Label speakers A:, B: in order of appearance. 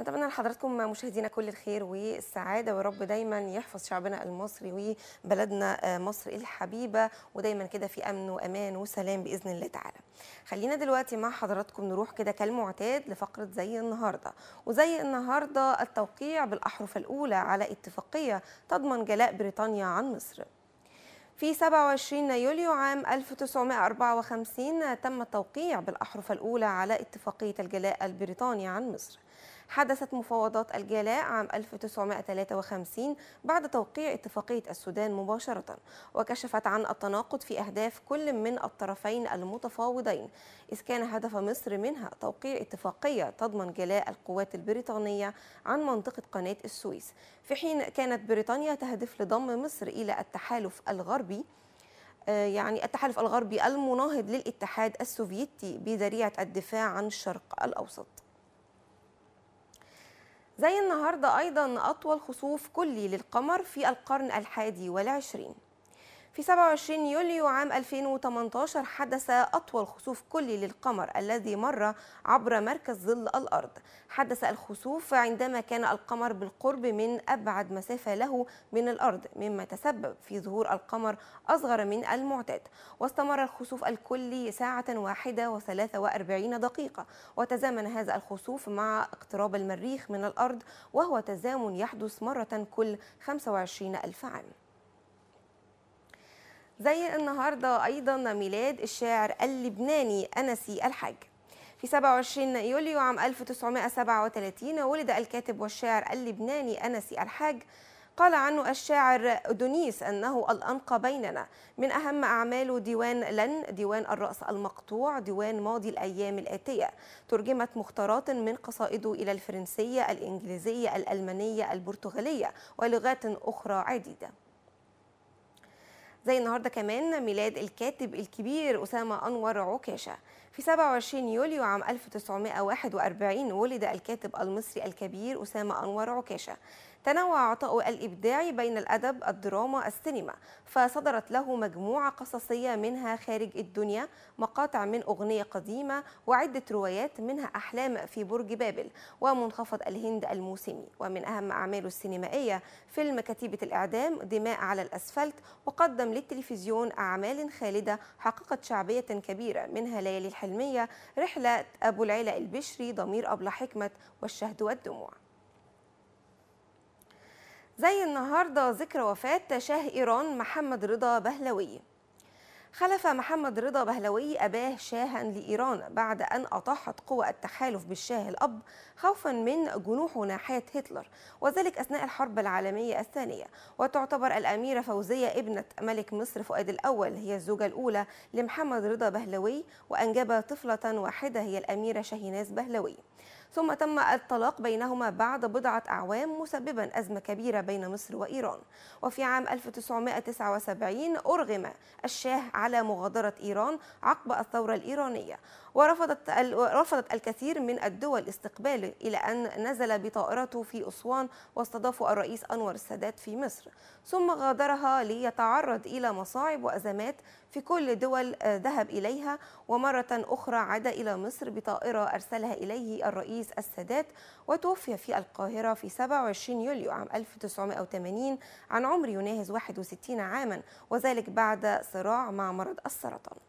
A: نتمنى لحضراتكم مشاهدينا كل الخير والسعاده ويا رب دايما يحفظ شعبنا المصري وبلدنا آه، مصر الحبيبه ودايما كده في امن وامان وسلام باذن الله تعالى. خلينا دلوقتي مع حضراتكم نروح كده كالمعتاد لفقره زي النهارده وزي النهارده التوقيع بالاحرف الاولى على اتفاقيه تضمن جلاء بريطانيا عن مصر. في 27 يوليو عام 1954 تم التوقيع بالأحرف الأولى على اتفاقية الجلاء البريطاني عن مصر حدثت مفاوضات الجلاء عام 1953 بعد توقيع اتفاقية السودان مباشرة وكشفت عن التناقض في أهداف كل من الطرفين المتفاوضين إذ كان هدف مصر منها توقيع اتفاقية تضمن جلاء القوات البريطانية عن منطقة قناة السويس في حين كانت بريطانيا تهدف لضم مصر إلى التحالف الغربي آه، يعني التحالف الغربي المناهض للاتحاد السوفيتي بذريعة الدفاع عن الشرق الأوسط زي النهارده ايضا اطول خسوف كلي للقمر في القرن الحادي والعشرين في 27 يوليو عام 2018 حدث أطول خسوف كلي للقمر الذي مر عبر مركز ظل الأرض حدث الخسوف عندما كان القمر بالقرب من أبعد مسافة له من الأرض مما تسبب في ظهور القمر أصغر من المعتاد واستمر الخسوف الكلي ساعة واحدة واحدة و43 دقيقة وتزامن هذا الخسوف مع اقتراب المريخ من الأرض وهو تزامن يحدث مرة كل 25 ألف عام زي النهارده ايضا ميلاد الشاعر اللبناني انسي الحاج في 27 يوليو عام 1937 ولد الكاتب والشاعر اللبناني انسي الحاج قال عنه الشاعر أدونيس أنه الأنقى بيننا من أهم أعماله ديوان لن ديوان الرأس المقطوع ديوان ماضي الأيام الآتية ترجمت مختارات من قصائده إلى الفرنسية الإنجليزية الألمانية البرتغالية ولغات أخرى عديدة زي النهارده كمان ميلاد الكاتب الكبير أسامة أنور عكاشة في 27 يوليو عام 1941 ولد الكاتب المصري الكبير أسامة أنور عكاشة تنوع عطاء الإبداعي بين الأدب الدراما السينما فصدرت له مجموعة قصصية منها خارج الدنيا مقاطع من أغنية قديمة وعدة روايات منها أحلام في برج بابل ومنخفض الهند الموسمي ومن أهم أعماله السينمائية فيلم كتيبة الإعدام دماء على الأسفلت وقدم للتلفزيون أعمال خالدة حققت شعبية كبيرة منها ليالي الحلمية رحلة أبو العيلة البشري ضمير أبلة حكمة والشهد والدموع زي النهاردة ذكرى وفاة شاه إيران محمد رضا بهلوي خلف محمد رضا بهلوي أباه شاها لإيران بعد أن أطاحت قوى التحالف بالشاه الأب خوفا من جنوح ناحية هتلر وذلك أثناء الحرب العالمية الثانية وتعتبر الأميرة فوزية ابنة ملك مصر فؤاد الأول هي الزوجة الأولى لمحمد رضا بهلوي وأنجب طفلة واحدة هي الأميرة شاهيناز بهلوي ثم تم الطلاق بينهما بعد بضعة أعوام مسببا أزمة كبيرة بين مصر وإيران وفي عام 1979 أرغم الشاه على مغادرة إيران عقب الثورة الإيرانية ورفضت رفضت الكثير من الدول استقباله إلى أن نزل بطائرته في أسوان واستضافه الرئيس أنور السادات في مصر ثم غادرها ليتعرض إلى مصاعب وأزمات في كل دول آه، ذهب إليها ومرة أخرى عاد إلى مصر بطائرة أرسلها إليه الرئيس عزيز السادات وتوفي في القاهرة في 27 يوليو عام 1980 عن عمر يناهز 61 عاما وذلك بعد صراع مع مرض السرطان